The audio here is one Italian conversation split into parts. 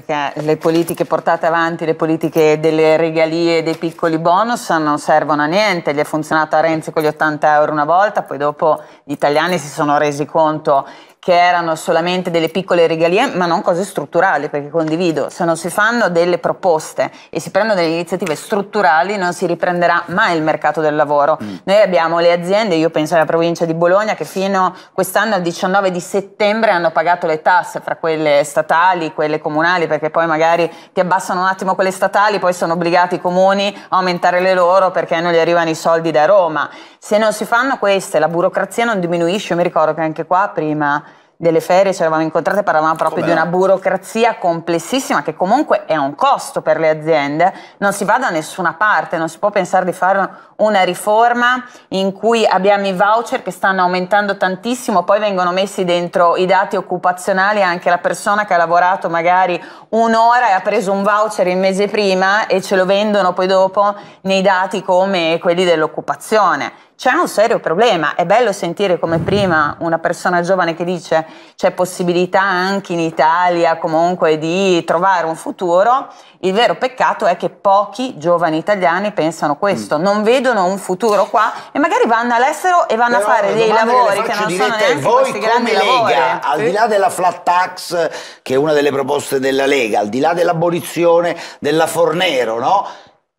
Perché le politiche portate avanti, le politiche delle regalie e dei piccoli bonus non servono a niente, gli è funzionato a Renzi con gli 80 euro una volta, poi dopo gli italiani si sono resi conto che erano solamente delle piccole regalie, ma non cose strutturali, perché condivido, se non si fanno delle proposte e si prendono delle iniziative strutturali non si riprenderà mai il mercato del lavoro. Mm. Noi abbiamo le aziende, io penso alla provincia di Bologna, che fino quest'anno, al 19 di settembre, hanno pagato le tasse, fra quelle statali, quelle comunali, regionali perché poi magari ti abbassano un attimo quelle statali, poi sono obbligati i comuni a aumentare le loro perché non gli arrivano i soldi da Roma. Se non si fanno queste, la burocrazia non diminuisce, Io mi ricordo che anche qua prima delle ferie ci eravamo incontrate e parlavamo proprio Com'è? di una burocrazia complessissima che comunque è un costo per le aziende, non si va da nessuna parte, non si può pensare di fare una riforma in cui abbiamo i voucher che stanno aumentando tantissimo, poi vengono messi dentro i dati occupazionali anche la persona che ha lavorato magari un'ora e ha preso un voucher il mese prima e ce lo vendono poi dopo nei dati come quelli dell'occupazione c'è un serio problema. È bello sentire come prima una persona giovane che dice c'è possibilità anche in Italia comunque di trovare un futuro. Il vero peccato è che pochi giovani italiani pensano questo, mm. non vedono un futuro qua e magari vanno all'estero e vanno Però a fare dei lavori che, che non sono neanche voi questi grandi Lega, lavori. Al di là della flat tax, che è una delle proposte della Lega, al di là dell'abolizione della Fornero, no?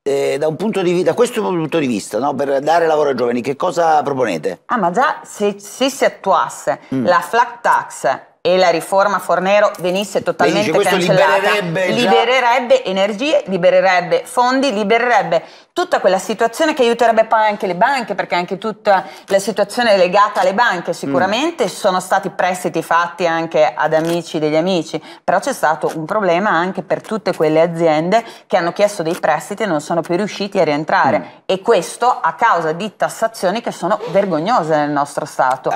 eh, da, di, da, questo punto di vista, no? per dare lavoro ai giovani, che cosa proponete? Ah, ma già se, se si attuasse mm. la flat tax e la riforma Fornero venisse totalmente dice, cancellata, libererebbe, libererebbe energie, libererebbe fondi, libererebbe tutta quella situazione che aiuterebbe poi anche le banche, perché anche tutta la situazione legata alle banche sicuramente mm. sono stati prestiti fatti anche ad amici degli amici, però c'è stato un problema anche per tutte quelle aziende che hanno chiesto dei prestiti e non sono più riusciti a rientrare mm. e questo a causa di tassazioni che sono vergognose nel nostro Stato.